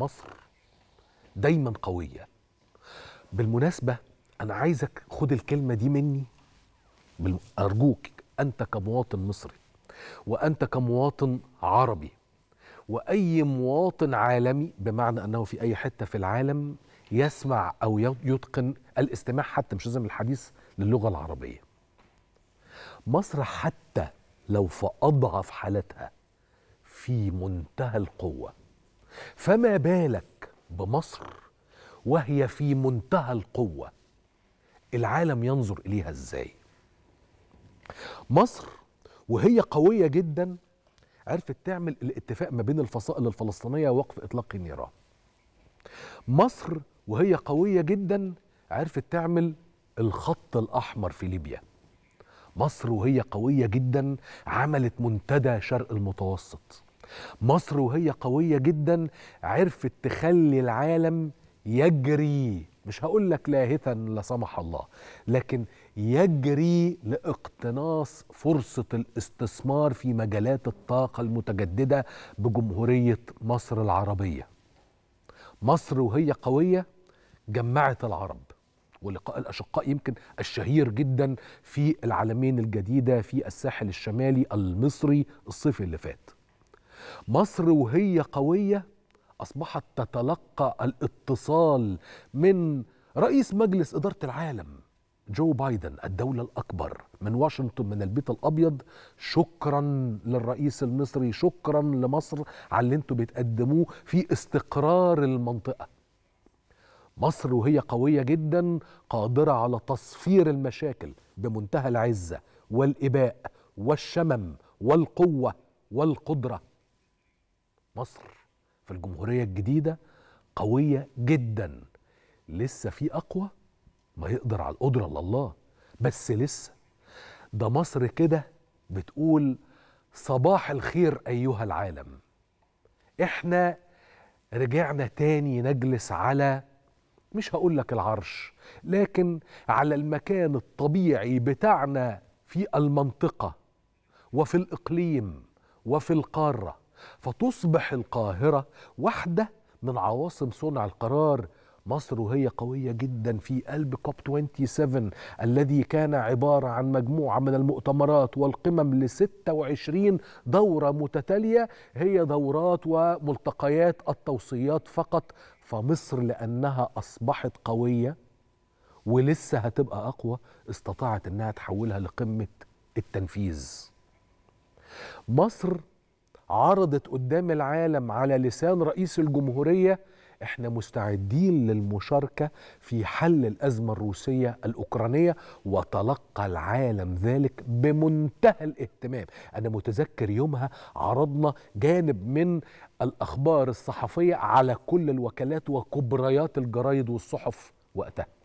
مصر دايما قوية بالمناسبة أنا عايزك خد الكلمة دي مني أرجوك أنت كمواطن مصري وأنت كمواطن عربي وأي مواطن عالمي بمعنى أنه في أي حتة في العالم يسمع أو يتقن الاستماع حتى مش لازم الحديث للغة العربية مصر حتى لو في أضعف حالتها في منتهى القوه فما بالك بمصر وهي في منتهى القوه العالم ينظر اليها ازاي مصر وهي قويه جدا عرفت تعمل الاتفاق ما بين الفصائل الفلسطينيه ووقف اطلاق النيران مصر وهي قويه جدا عرفت تعمل الخط الاحمر في ليبيا مصر وهي قويه جدا عملت منتدى شرق المتوسط مصر وهي قويه جدا عرفت تخلي العالم يجري مش هقول لك لاهثا لا سمح الله لكن يجري لاقتناص فرصه الاستثمار في مجالات الطاقه المتجدده بجمهوريه مصر العربيه مصر وهي قويه جمعت العرب ولقاء الأشقاء يمكن الشهير جدا في العالمين الجديدة في الساحل الشمالي المصري الصيف اللي فات مصر وهي قوية أصبحت تتلقى الاتصال من رئيس مجلس إدارة العالم جو بايدن الدولة الأكبر من واشنطن من البيت الأبيض شكرا للرئيس المصري شكرا لمصر على اللي انتوا بتقدموه في استقرار المنطقة مصر وهي قوية جدا قادرة على تصفير المشاكل بمنتهى العزة والإباء والشمم والقوة والقدرة مصر في الجمهورية الجديدة قوية جدا لسه في أقوى ما يقدر على القدرة إلا الله بس لسه ده مصر كده بتقول صباح الخير أيها العالم إحنا رجعنا تاني نجلس على مش هقول لك العرش لكن على المكان الطبيعي بتاعنا في المنطقة وفي الإقليم وفي القارة فتصبح القاهرة واحدة من عواصم صنع القرار مصر وهي قوية جدا في قلب كوب 27 الذي كان عبارة عن مجموعة من المؤتمرات والقمم ل 26 دورة متتالية هي دورات وملتقيات التوصيات فقط فمصر لأنها أصبحت قوية ولسه هتبقى أقوى استطاعت أنها تحولها لقمة التنفيذ مصر عرضت قدام العالم على لسان رئيس الجمهورية احنا مستعدين للمشاركة في حل الأزمة الروسية الأوكرانية وتلقى العالم ذلك بمنتهى الاهتمام أنا متذكر يومها عرضنا جانب من الأخبار الصحفية على كل الوكالات وكبريات الجرايد والصحف وقتها